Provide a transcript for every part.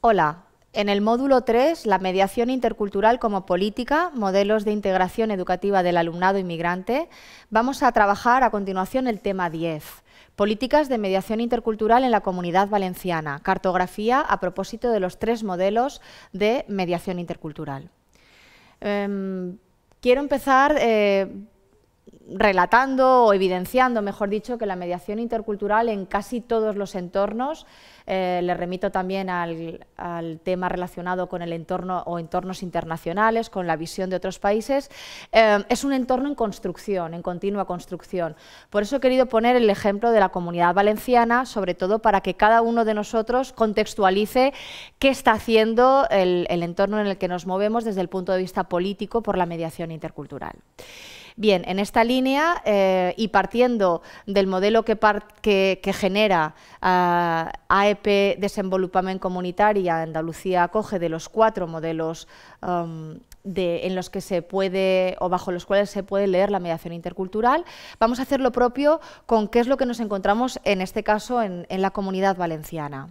Hola, en el módulo 3, la mediación intercultural como política, modelos de integración educativa del alumnado inmigrante, vamos a trabajar a continuación el tema 10, políticas de mediación intercultural en la comunidad valenciana, cartografía a propósito de los tres modelos de mediación intercultural. Em, quiero empezar... Eh, relatando o evidenciando, mejor dicho, que la mediación intercultural en casi todos los entornos, eh, le remito también al, tema relacionado con el entorno o entornos internacionales, con la visión de otros países, eh, es un entorno en construcción, en continua construcción. Por eso he querido poner el ejemplo de la comunidad valenciana, sobre todo para que cada uno de nosotros contextualice qué está haciendo el entorno en el que nos movemos desde el punto de vista político por la mediación intercultural. Bien, en esta línea eh, y partiendo del modelo que, genera eh, AEP Desenvolupament Comunitaria, Andalucía acoge de los cuatro modelos um, en los que se puede o bajo los cuales se puede leer la mediación intercultural. Vamos a hacer lo propio con qué es lo que nos encontramos en este caso en la comunidad valenciana.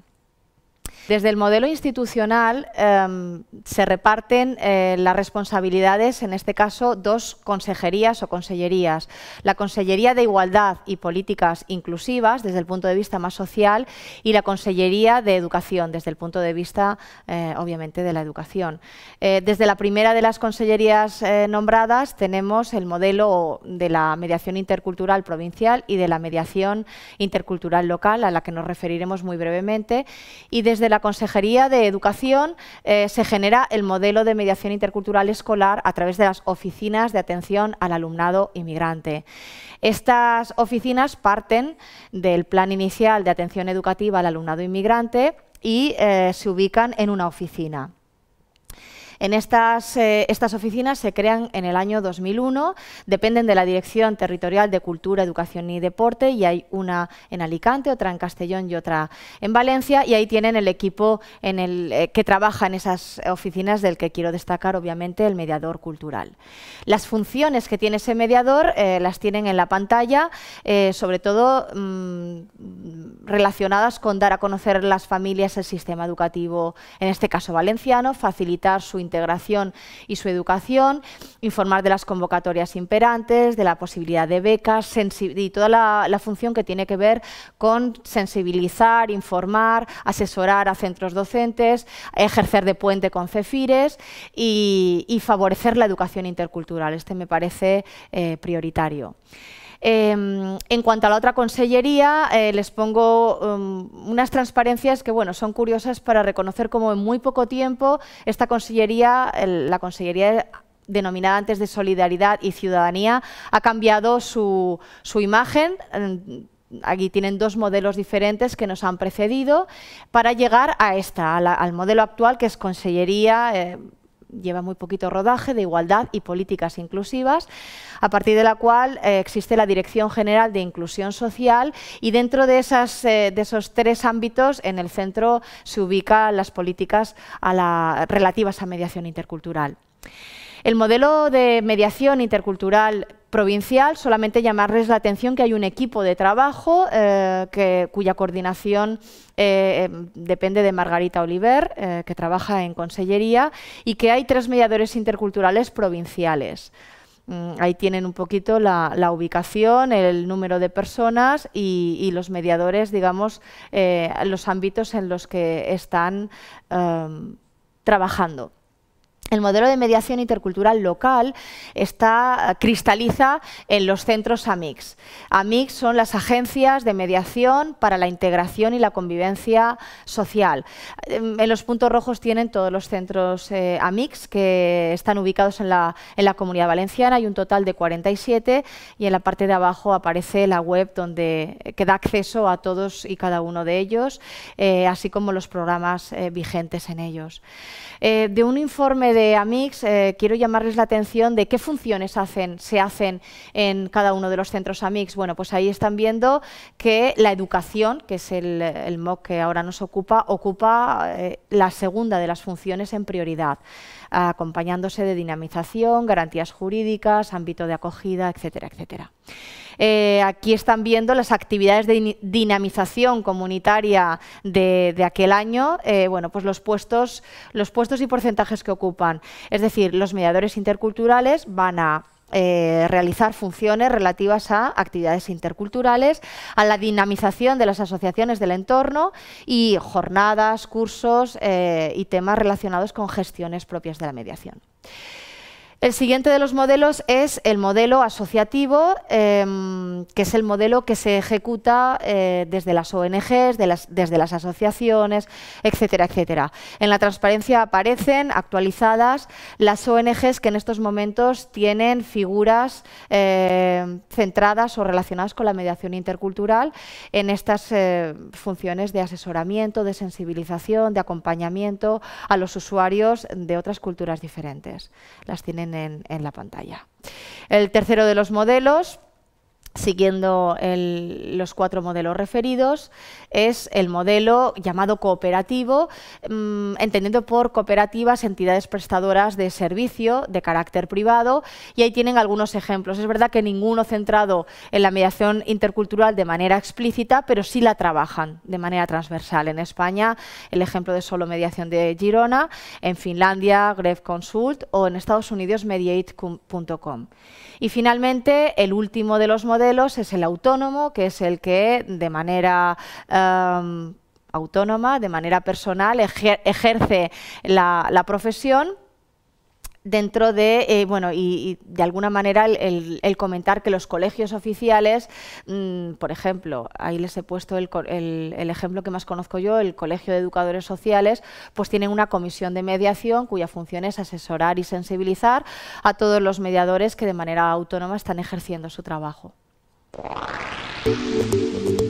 Desde el modelo institucional em, se reparten eh, las responsabilidades, en este caso, dos consejerías o consellerías. La Consellería de Igualdad y Políticas Inclusivas, desde el punto de vista más social, y la Consellería de Educación, desde el punto de vista, eh, obviamente, de la educación. Eh, desde la primera de las consellerías nombradas tenemos el modelo de la mediación intercultural provincial y de la mediación intercultural local, a la que nos referiremos muy brevemente, y desde la Consejería de Educación eh, se genera el modelo de mediación intercultural escolar a través de las oficinas de atención al alumnado inmigrante. Estas oficinas parten del plan inicial de atención educativa al alumnado inmigrante y eh, se ubican en una oficina. En estas, eh, estas oficinas se crean en el año 2001, dependen de la Dirección Territorial de Cultura, Educación y Deporte y hay una en Alicante, otra en Castellón y otra en Valencia y ahí tienen el equipo en el, eh, que trabaja en esas oficinas del que quiero destacar obviamente el mediador cultural. Las funciones que tiene ese mediador eh, las tienen en la pantalla, sobre todo mm, relacionadas con dar a conocer las familias el sistema educativo, en este caso valenciano, facilitar su integración y su educación, informar de las convocatorias imperantes, de la posibilidad de becas y toda la, función que tiene que ver con sensibilizar, informar, asesorar a centros docentes, ejercer de puente con CEFIRES y, favorecer la educación intercultural. Este me parece eh, prioritario. Em, en cuanto a la otra consellería, eh, les pongo em, unas transparencias que bueno, son curiosas para reconocer cómo en muy poco tiempo esta consellería, la consellería denominada antes de Solidaridad y Ciudadanía, ha cambiado su, imagen. Em, aquí tienen dos modelos diferentes que nos han precedido para llegar a esta, al modelo actual que es Consellería, eh, lleva muy poquito rodaje de igualdad y políticas inclusivas, a partir de la cual eh, existe la Dirección General de Inclusión Social y dentro de, esas, eh, de esos tres ámbitos en el centro se ubican las políticas a la, relativas a mediación intercultural. El modelo de mediación intercultural provincial, solamente llamarles la atención que hay un equipo de trabajo eh, cuya coordinación eh, em, depende de Margarita Oliver, eh, que trabaja en Consellería, y que hay tres mediadores interculturales provinciales. Mm, ahí tienen un poquito la, ubicación, el número de personas y, y los mediadores, digamos, los ámbitos en los que están em, trabajando. El modelo de mediación intercultural local está, cristaliza en los centros AMIX. AMIX son las agencias de mediación para la integración y la convivencia social. En los puntos rojos tienen todos los centros eh, AMICS AMIX que están ubicados en la, comunidad valenciana. Hay un total de 47 y en la parte de abajo aparece la web donde, eh, que da acceso a todos y cada uno de ellos, eh, así como los programas vigentes en ellos. de un informe de AMIX, eh, quiero llamarles la atención de qué funciones se hacen en cada uno de los centros AMIX. Bueno, pues ahí están viendo que la educación, que es el, el MOOC que ahora nos ocupa, ocupa eh, la segunda de las funciones en prioridad, acompañándose de dinamización, garantías jurídicas, ámbito de acogida, etcétera, etcétera. Eh, aquí están viendo las actividades de dinamización comunitaria de, aquel año, eh, bueno, pues los puestos, los puestos y porcentajes que ocupan. Es decir, los mediadores interculturales van a eh, realizar funciones relativas a actividades interculturales, a la dinamización de las asociaciones del entorno y jornadas, cursos y temas relacionados con gestiones propias de la mediación. El siguiente de los modelos es el modelo asociativo, em, que es el modelo que se ejecuta eh, desde las ONGs, desde las asociaciones, etcétera, etcétera. En la transparencia aparecen actualizadas las ONGs que en estos momentos tienen figuras eh, centradas o relacionadas con la mediación intercultural en estas eh, funciones de asesoramiento, de sensibilización, de acompañamiento a los usuarios de otras culturas diferentes. Las tienen en la pantalla. El tercero de los modelos siguiendo los cuatro modelos referidos, es el modelo llamado cooperativo, mm, entendiendo por cooperativas entidades prestadoras de servicio de carácter privado, y ahí tienen algunos ejemplos. Es verdad que ninguno centrado en la mediación intercultural de manera explícita, pero sí la trabajan de manera transversal. En España, el ejemplo de solo mediación de Girona, en Finlandia, Gref Consult, o en Estados Unidos, mediate.com. Y finalmente, el último de los modelos es el autónomo, que es el que de manera... Em, autónoma, de manera personal, ejerce la, profesión dentro de, eh, bueno, y, de alguna manera el, comentar que los colegios oficiales, mm, por ejemplo, ahí les he puesto el, ejemplo que más conozco yo, el Colegio de Educadores Sociales, pues tienen una comisión de mediación cuya función es asesorar y sensibilizar a todos los mediadores que de manera autónoma están ejerciendo su trabajo. Thank you.